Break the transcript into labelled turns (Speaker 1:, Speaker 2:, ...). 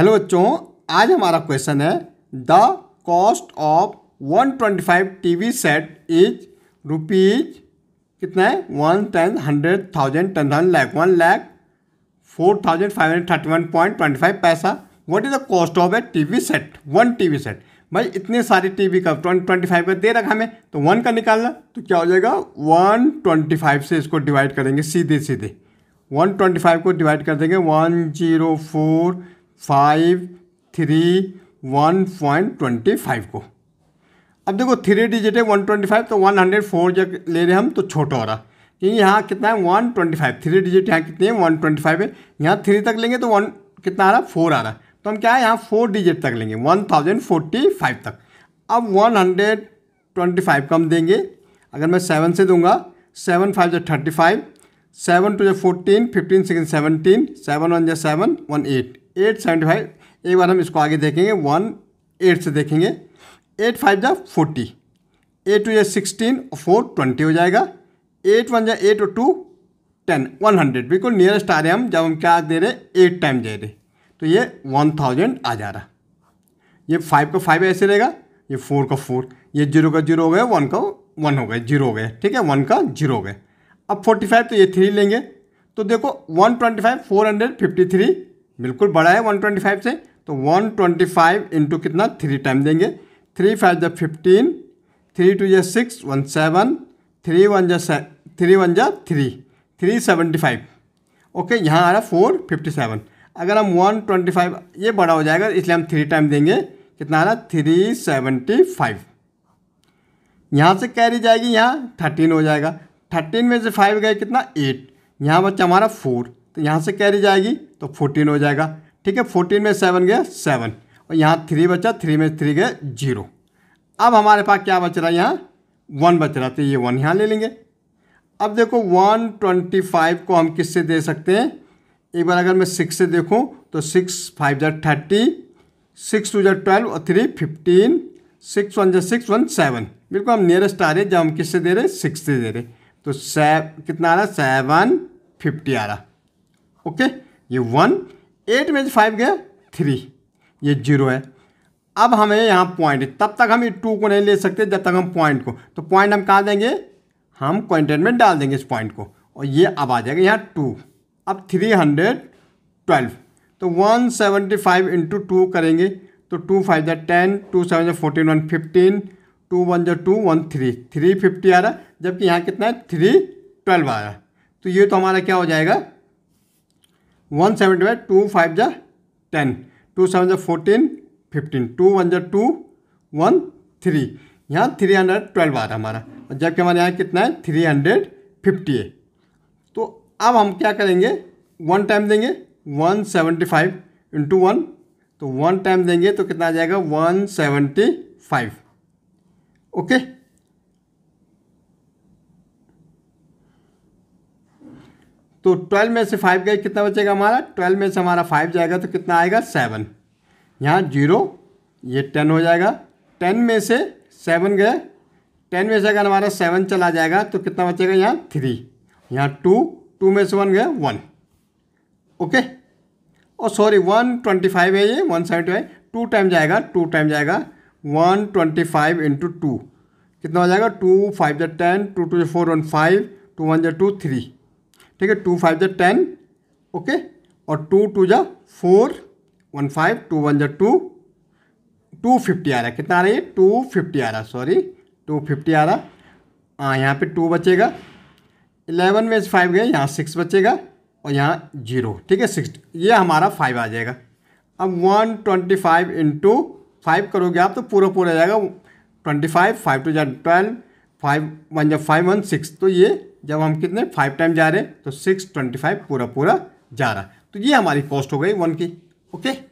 Speaker 1: hello बच्चों आज हमारा क्वेश्चन है the cost of 125 twenty five T V set is rupees कितना है one ten hundred thousand ten thousand lakh one lakh four thousand five hundred thirty one point twenty five paisa what is the cost of a T V set one T V set भाई इतने सारे T V का twenty twenty five का दे रखा हमें तो one का निकालना तो क्या हो जाएगा वन ट्वेंटी फाइव से इसको डिवाइड करेंगे सीधे सीधे वन ट्वेंटी फाइव को डिवाइड कर देंगे one zero four five three one point twenty five को अब देखो थ्री डिजिट है वन ट्वेंटी फाइव तो वन हंड्रेड फोर जब ले रहे हम तो छोटा हो रहा क्योंकि यहाँ कितना है one twenty five three digit यहाँ कितने हैं वन ट्वेंटी फाइव है यहाँ थ्री तक लेंगे तो वन कितना आ रहा फोर आ रहा तो हम क्या है यहाँ फोर डिजिट तक लेंगे वन थाउजेंड फोर्टी फाइव तक अब वन हंड्रेड ट्वेंटी फाइव कम देंगे अगर मैं सेवन से दूंगा सेवन फाइव जो थर्टी फाइव सेवन टू जो fourteen fifteen six seventeen seven one जो seven one eight eight seventy five एक बार हम इसको आगे देखेंगे वन एट से देखेंगे एट फाइव जा फोर्टी एट टू या सिक्सटीन फोर ट्वेंटी हो जाएगा एट वन जा एट और टू टेन वन हंड्रेड बिल्कुल नियरेस्ट आ रहे हैं हम जब हम क्या दे रहे एट टाइम दे रहे तो ये वन थाउजेंड आ जा रहा ये फाइव का फाइव ऐसे रहेगा ये फोर का फोर ये जीरो का जीरो हो गया वन का वन हो गया जीरो हो गया ठीक है वन का जीरो हो गया अब फोर्टी फाइव तो ये थ्री लेंगे तो देखो one twenty five four hundred fifty three बिल्कुल बड़ा है 125 से तो 125 ट्वेंटी फाइव इंटू कितना थ्री टाइम देंगे थ्री फाइव जब फिफ्टीन थ्री टू जै six one seven three one जै थ्री वन जै three three seventy five okay यहाँ आ रहा फोर फिफ्टी सेवन अगर हम वन ट्वेंटी फाइव ये बड़ा हो जाएगा इसलिए हम थ्री टाइम देंगे कितना आ रहा थ्री सेवेंटी फाइव यहाँ से कैरी जाएगी यहाँ थर्टीन हो जाएगा थर्टीन में से फाइव गए कितना एट यहाँ बच्चा हमारा फोर तो यहाँ से कैरी जाएगी तो फोर्टीन हो जाएगा ठीक है फोर्टीन में सेवन गया सेवन और यहाँ थ्री बचा थ्री में थ्री गए जीरो अब हमारे पास क्या बच रहा है यहाँ वन बच रहा तो ये वन यहाँ ले लेंगे अब देखो वन ट्वेंटी फाइव को हम किससे दे सकते हैं एक बार अगर मैं सिक्स से देखूँ तो सिक्स फाइव जार थर्टी सिक्स टू जार ट्वेल्व और थ्री फिफ्टीन सिक्स वन जर सिक्स वन सेवन बिल्कुल हम नियरेस्ट आ रहे हैं जब हम किससे दे रहे सिक्स से दे रहे तो सेव कितना आ रहा सेवन फिफ्टी आ रहा ओके ये वन एट में फाइव गया थ्री ये जीरो है अब हमें यहाँ पॉइंट तब तक हम ये टू को नहीं ले सकते जब तक हम पॉइंट को तो पॉइंट हम कहाँ देंगे हम क्वेंटेन में डाल देंगे इस पॉइंट को और ये अब आ जाएगा यहाँ टू अब थ्री हंड्रेड ट्वेल्व तो one seventy five into two करेंगे तो टू फाइव जै टेन टू सेवन जै fourteen one fifteen two one जै two one three three fifty आ रहा है जबकि यहाँ कितना है थ्री ट्वेल्व आ रहा है तो ये तो हमारा क्या हो जाएगा one seventy five two five जा टेन टू सेवन जा फोर्टीन फिफ्टीन टू वन जा टू वन थ्री यहाँ थ्री हंड्रेड ट्वेल्व आ रहा हमारा और जबकि हमारे यहाँ कितना है थ्री हंड्रेड फिफ्टी है तो अब हम क्या करेंगे वन टाइम देंगे one seventy five into one तो वन टाइम देंगे तो कितना आ जाएगा वन सेवेंटी फाइव ओके तो ट्वेल्व में से फाइव गए कितना बचेगा हमारा ट्वेल्व में से हमारा फाइव जाएगा तो कितना आएगा सेवन यहाँ जीरो ये टेन हो जाएगा टेन में से सेवन गए टेन में से अगर हमारा सेवन चला जाएगा तो कितना बचेगा यहाँ थ्री यहाँ टू टू में से वन गया वन ओके और सॉरी वन ट्वेंटी फाइव है ये one seventy five two time जाएगा टू टाइम जाएगा one twenty five into two कितना हो जाएगा टू फाइव जै टेन टू टू जो four one five two one जै टू थ्री ठीक है टू फाइव जो टेन ओके और टू टू जा four one five two one जो टू टू फिफ्टी आ रहा है कितना आ रहा है टू फिफ्टी आ रहा है सॉरी टू फिफ्टी आ रहा हाँ यहाँ पे टू बचेगा इलेवन में फाइव गए यहाँ सिक्स बचेगा और यहाँ जीरो ठीक है सिक्स ये हमारा फाइव आ जाएगा अब one twenty five into five करोगे आप तो पूरा पूरा जाएगा ट्वेंटी फाइव फाइव टू जै ट्वेल्व फाइव वन जब फाइव वन सिक्स तो ये जब हम कितने फाइव टाइम जा रहे हैं तो सिक्स ट्वेंटी फाइव पूरा पूरा जा रहा तो ये हमारी कॉस्ट हो गई वन की ओके